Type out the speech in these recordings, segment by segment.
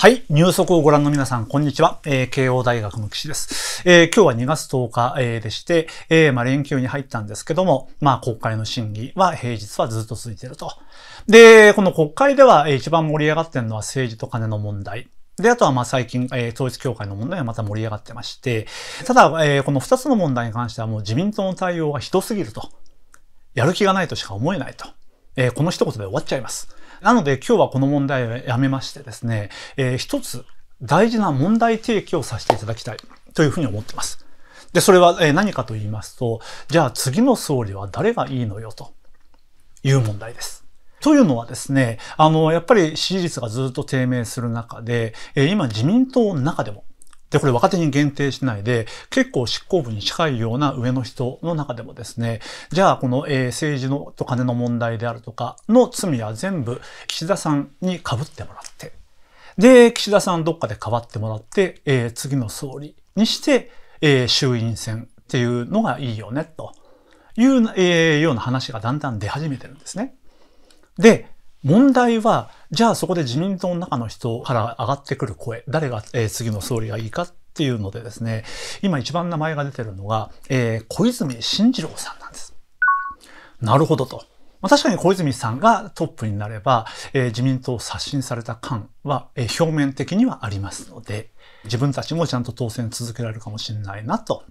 はい。ニュース速をご覧の皆さん、こんにちは。えー、慶応大学の岸です。えー、今日は2月10日、えー、でして、えー、まあ、連休に入ったんですけども、まあ、国会の審議は平日はずっと続いていると。で、この国会では、え一番盛り上がってるのは政治と金の問題。で、あとはまあ最近、えー、統一協会の問題はまた盛り上がってまして、ただ、えー、この2つの問題に関してはもう自民党の対応がひどすぎると。やる気がないとしか思えないと。えー、この一言で終わっちゃいます。なので今日はこの問題をやめましてですね、えー、一つ大事な問題提起をさせていただきたいというふうに思ってます。で、それは何かと言いますと、じゃあ次の総理は誰がいいのよという問題です。というのはですね、あの、やっぱり支持率がずっと低迷する中で、今自民党の中でもで、これ若手に限定しないで、結構執行部に近いような上の人の中でもですね、じゃあこの、えー、政治のと金の問題であるとかの罪は全部岸田さんに被ってもらって、で、岸田さんどっかで変わってもらって、えー、次の総理にして、えー、衆院選っていうのがいいよね、という、えー、ような話がだんだん出始めてるんですね。で、問題は、じゃあそこで自民党の中の人から上がってくる声、誰が、えー、次の総理がいいかっていうのでですね、今一番名前が出てるのが、えー、小泉進次郎さんなんです。なるほどと。まあ、確かに小泉さんがトップになれば、えー、自民党を刷新された感は、えー、表面的にはありますので、自分たちもちゃんと当選続けられるかもしれないなと、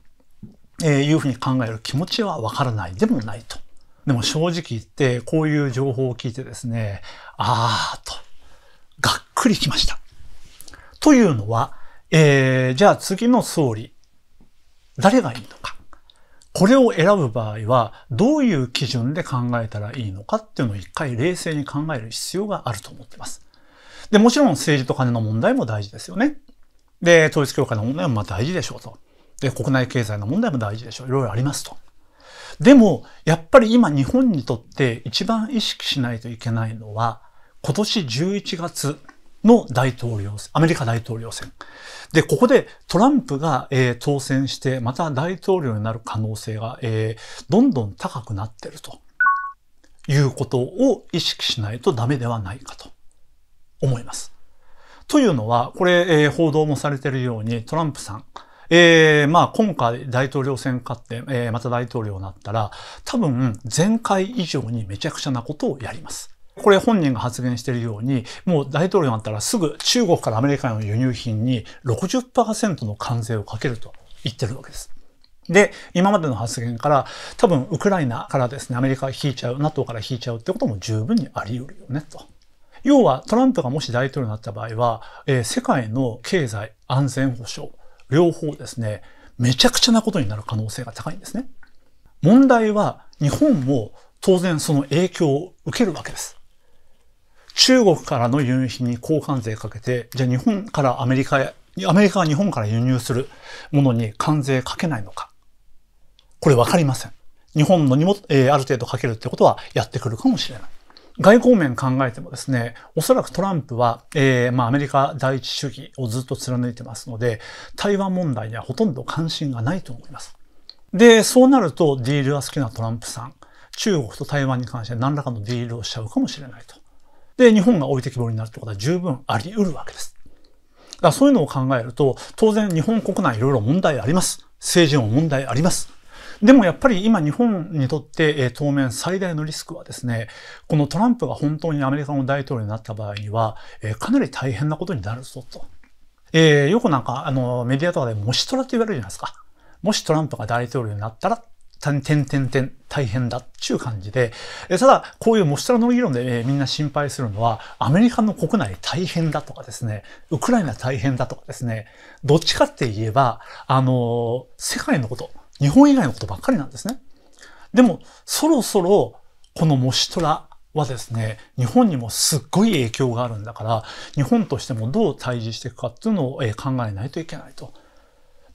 えー、いうふうに考える気持ちはわからないでもないと。でも正直言って、こういう情報を聞いてですね、あーと、がっくりきました。というのは、えー、じゃあ次の総理、誰がいいのか。これを選ぶ場合は、どういう基準で考えたらいいのかっていうのを一回冷静に考える必要があると思ってます。で、もちろん政治と金の問題も大事ですよね。で、統一教会の問題もまあ大事でしょうと。で、国内経済の問題も大事でしょう。いろいろありますと。でも、やっぱり今日本にとって一番意識しないといけないのは、今年11月の大統領、アメリカ大統領選。で、ここでトランプが、えー、当選して、また大統領になる可能性が、えー、どんどん高くなってるということを意識しないとダメではないかと思います。というのは、これ、えー、報道もされているように、トランプさん、えー、まあ今回大統領選勝って、えー、また大統領になったら、多分前回以上にめちゃくちゃなことをやります。これ本人が発言しているように、もう大統領になったらすぐ中国からアメリカの輸入品に60%の関税をかけると言ってるわけです。で、今までの発言から多分ウクライナからですね、アメリカが引いちゃう、NATO から引いちゃうってことも十分にあり得るよね、と。要はトランプがもし大統領になった場合は、えー、世界の経済安全保障、両方ですね、めちゃくちゃなことになる可能性が高いんですね。問題は日本も当然その影響を受けるわけです。中国からの輸入品に交換税かけて、じゃあ日本からアメリカへ、アメリカが日本から輸入するものに関税かけないのか。これわかりません。日本のにも、えー、ある程度かけるってことはやってくるかもしれない。外交面考えてもですね、おそらくトランプは、えー、まあアメリカ第一主義をずっと貫いてますので、台湾問題にはほとんど関心がないと思います。で、そうなるとディールが好きなトランプさん、中国と台湾に関して何らかのディールをしちゃうかもしれないと。で、日本が置いてきぼりになるってことは十分あり得るわけです。だからそういうのを考えると、当然日本国内いろいろ問題あります。政治も問題あります。でもやっぱり今日本にとって、え当面最大のリスクはですね、このトランプが本当にアメリカの大統領になった場合には、えかなり大変なことになるぞと。えー、よくなんか、あの、メディアとかでもしトラって言われるじゃないですか。もしトランプが大統領になったら、たんてんてんてん大変だっちゅう感じで、えただ、こういうもしトラの議論で、えみんな心配するのは、アメリカの国内大変だとかですね、ウクライナ大変だとかですね、どっちかって言えば、あの世界のこと、日本以外のことばっかりなんですね。でも、そろそろ、このもシトラはですね、日本にもすっごい影響があるんだから、日本としてもどう対峙していくかっていうのを考えないといけないと。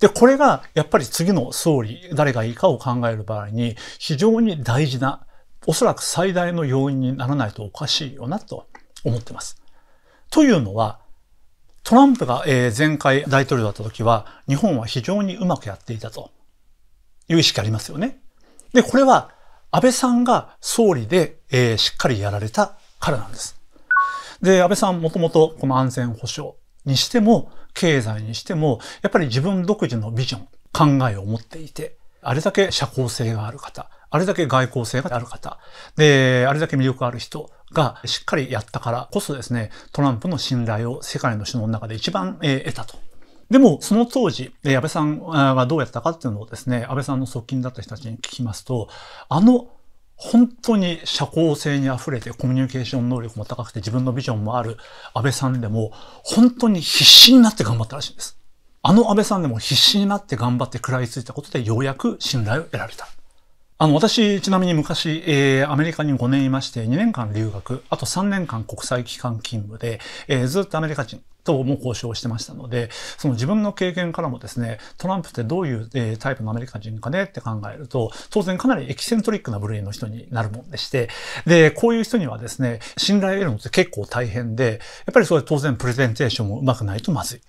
で、これがやっぱり次の総理、誰がいいかを考える場合に非常に大事な、おそらく最大の要因にならないとおかしいよなと思ってます。というのは、トランプが前回大統領だった時は、日本は非常にうまくやっていたと。いう意識ありますよね。で、これは安倍さんが総理で、えー、しっかりやられたからなんです。で、安倍さんもともとこの安全保障にしても、経済にしても、やっぱり自分独自のビジョン、考えを持っていて、あれだけ社交性がある方、あれだけ外交性がある方、で、あれだけ魅力ある人がしっかりやったからこそですね、トランプの信頼を世界の首脳の中で一番、え得たとでも、その当時、安倍さんがどうやったかっていうのをですね、安倍さんの側近だった人たちに聞きますと、あの、本当に社交性に溢れてコミュニケーション能力も高くて自分のビジョンもある安倍さんでも、本当に必死になって頑張ったらしいんです。あの安倍さんでも必死になって頑張って食らいついたことでようやく信頼を得られた。あの、私、ちなみに昔、えー、アメリカに5年いまして、2年間留学、あと3年間国際機関勤務で、えー、ずっとアメリカ人とも交渉してましたので、その自分の経験からもですね、トランプってどういう、えー、タイプのアメリカ人かねって考えると、当然かなりエキセントリックな部類の人になるもんでして、で、こういう人にはですね、信頼を得るのって結構大変で、やっぱりそれ当然プレゼンテーションもうまくないとまずい。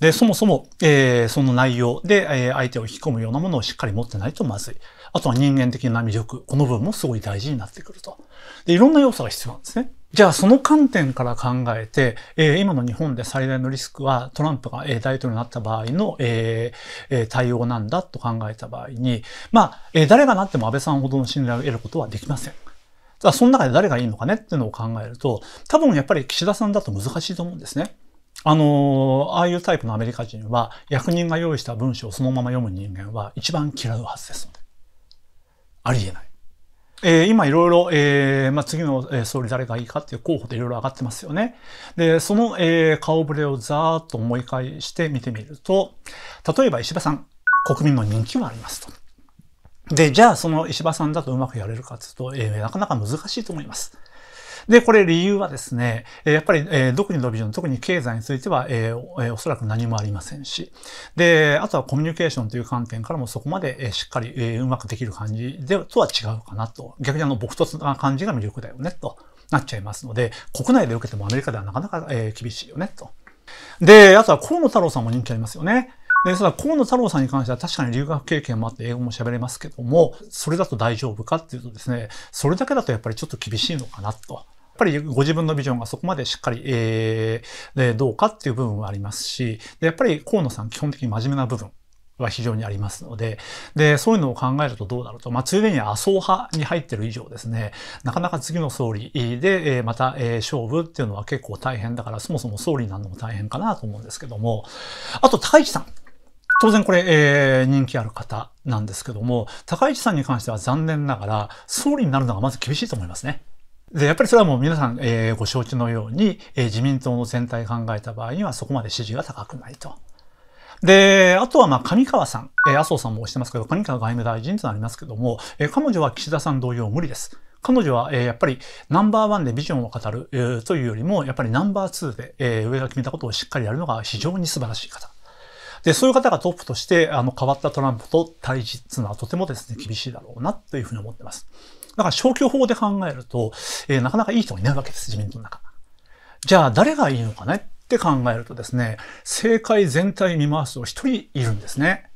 で、そもそも、えー、その内容で、えー、相手を引き込むようなものをしっかり持ってないとまずい。あとは人間的な魅力、この部分もすごい大事になってくると。で、いろんな要素が必要なんですね。じゃあその観点から考えて、えー、今の日本で最大のリスクはトランプが、え大統領になった場合の、えー、対応なんだと考えた場合に、まあ、えー、誰がなっても安倍さんほどの信頼を得ることはできません。だその中で誰がいいのかねっていうのを考えると、多分やっぱり岸田さんだと難しいと思うんですね。あのああいうタイプのアメリカ人は、役人が用意した文章をそのまま読む人間は一番嫌うはずですありえない。えー、今いろいろ、えーまあ、次の、え総理誰がいいかっていう候補でいろいろ上がってますよね。で、その、えー、顔ぶれをざーっと思い返して見てみると、例えば石破さん、国民の人気はありますと。で、じゃあその石破さんだとうまくやれるかっていうと、えー、なかなか難しいと思います。で、これ理由はですね、やっぱり、えー、独自のビジョン、特に経済については、えーえー、おそらく何もありませんし、で、あとはコミュニケーションという観点からもそこまで、えー、しっかり、えー、うまくできる感じでとは違うかなと。逆にあの、僕とな感じが魅力だよね、となっちゃいますので、国内で受けてもアメリカではなかなか、えー、厳しいよね、と。で、あとは河野太郎さんも人気ありますよね。で、それは河野太郎さんに関しては確かに留学経験もあって英語も喋れますけども、それだと大丈夫かっていうとですね、それだけだとやっぱりちょっと厳しいのかなと。っぱりご自分のビジョンがそこまでしっかり、えー、どうかっていう部分はありますし、でやっぱり河野さん基本的に真面目な部分。は非常にありますので、で、そういうのを考えるとどうなると、まあ、ついでに麻生派に入ってる以上ですね、なかなか次の総理で、えー、また、えー、勝負っていうのは結構大変だから、そもそも総理になるのも大変かなと思うんですけども、あと、高市さん。当然これ、えー、人気ある方なんですけども、高市さんに関しては残念ながら、総理になるのがまず厳しいと思いますね。で、やっぱりそれはもう皆さん、えー、ご承知のように、えー、自民党の全体考えた場合にはそこまで支持が高くないと。で、あとはまあ上川さん、えー、麻生さんもおっしてますけど、上川外務大臣となりますけども、えー、彼女は岸田さん同様無理です。彼女は、えやっぱりナンバーワンでビジョンを語る、というよりも、やっぱりナンバーツーで、え上が決めたことをしっかりやるのが非常に素晴らしい方。で、そういう方がトップとして、あの、変わったトランプと対峙っていうのはとてもですね、厳しいだろうなというふうに思ってます。だから消去法で考えると、えー、なかなかいい人がいないわけです、自民党の中。じゃあ誰がいいのかねって考えるとですね、政界全体見回すと一人いるんですね。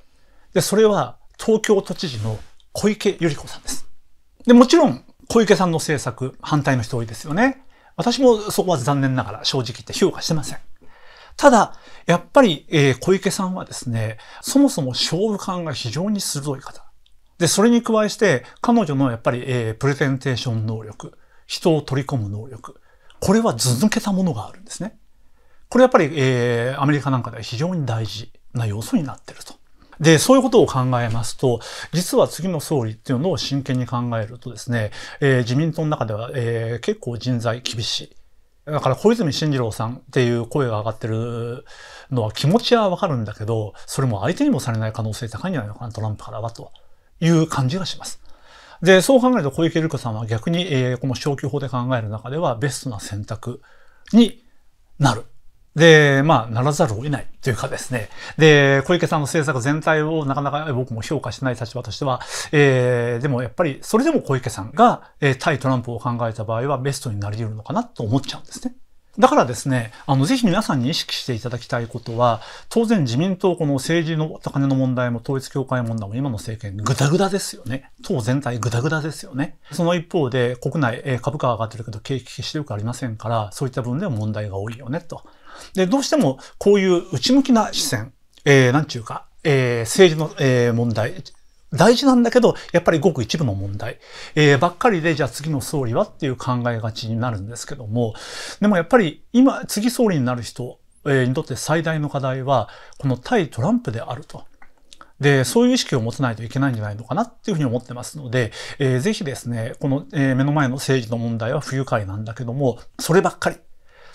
で、それは東京都知事の小池百合子さんです。で、もちろん小池さんの政策反対の人多いですよね。私もそこは残念ながら正直言って評価してません。ただ、やっぱり、えー、小池さんはですね、そもそも勝負感が非常に鋭い方。で、それに加えして、彼女のやっぱり、えー、プレゼンテーション能力、人を取り込む能力、これは続抜けたものがあるんですね。これやっぱり、えー、アメリカなんかでは非常に大事な要素になってると。で、そういうことを考えますと、実は次の総理っていうのを真剣に考えるとですね、えー、自民党の中では、えー、結構人材厳しい。だから小泉進次郎さんっていう声が上がってるのは気持ちはわかるんだけど、それも相手にもされない可能性高いんじゃないのかな、トランプからはと。いう感じがします。で、そう考えると小池瑠子さんは逆に、えー、この消去法で考える中ではベストな選択になる。で、まあ、ならざるを得ないというかですね。で、小池さんの政策全体をなかなか僕も評価しない立場としては、えー、でもやっぱり、それでも小池さんが、えー、対トランプを考えた場合はベストになり得るのかなと思っちゃうんですね。だからですね、あの、ぜひ皆さんに意識していただきたいことは、当然自民党、この政治の高値の問題も統一教会問題も今の政権、ぐだぐだですよね。党全体ぐだぐだですよね。その一方で、国内、株価上がってるけど、景気決してよくありませんから、そういった分でも問題が多いよね、と。で、どうしても、こういう内向きな視線、えー、なんちゅうか、えー、政治の、えー、問題、大事なんだけど、やっぱりごく一部の問題、えー、ばっかりで、じゃあ次の総理はっていう考えがちになるんですけども、でもやっぱり今、次総理になる人、えにとって最大の課題は、この対トランプであると。で、そういう意識を持たないといけないんじゃないのかなっていうふうに思ってますので、えー、ぜひですね、この、えー、目の前の政治の問題は不愉快なんだけども、そればっかり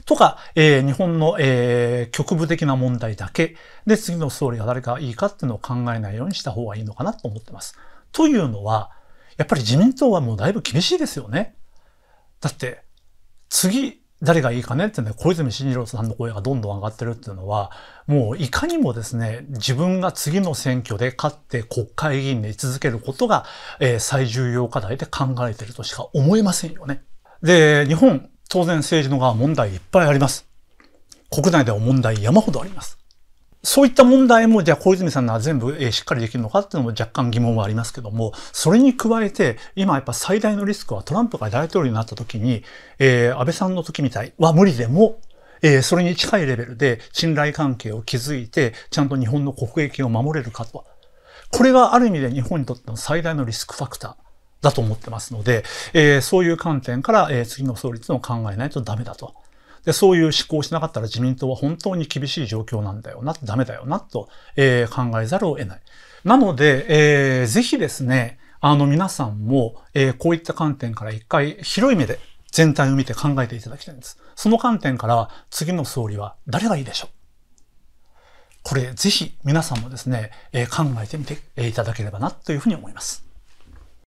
とか、えー、日本の、えー、局部的な問題だけで次の総理が誰がいいかっていうのを考えないようにした方がいいのかなと思ってます。というのは、やっぱり自民党はもうだいぶ厳しいですよね。だって、次、誰がいいかねってね、小泉進次郎さんの声がどんどん上がってるっていうのは、もういかにもですね、自分が次の選挙で勝って国会議員で居続けることが、えー、最重要課題で考えてるとしか思えませんよね。で、日本、当然政治の側問題いっぱいあります。国内では問題山ほどあります。そういった問題も、じゃあ小泉さんなら全部、えしっかりできるのかっていうのも若干疑問はありますけども、それに加えて、今やっぱ最大のリスクはトランプが大統領になった時に、えー、安倍さんの時みたいは無理でも、えー、それに近いレベルで信頼関係を築いて、ちゃんと日本の国益を守れるかと。これがある意味で日本にとっての最大のリスクファクター。だと思ってますので、えー、そういう観点から、えー、次の総理というのを考えないとダメだと。で、そういう思考をしなかったら自民党は本当に厳しい状況なんだよな、ダメだよな、と、えー、考えざるを得ない。なので、えー、ぜひですね、あの皆さんも、えー、こういった観点から一回広い目で全体を見て考えていただきたいんです。その観点から次の総理は誰がいいでしょうこれぜひ皆さんもですね、えー、考えてみていただければなというふうに思います。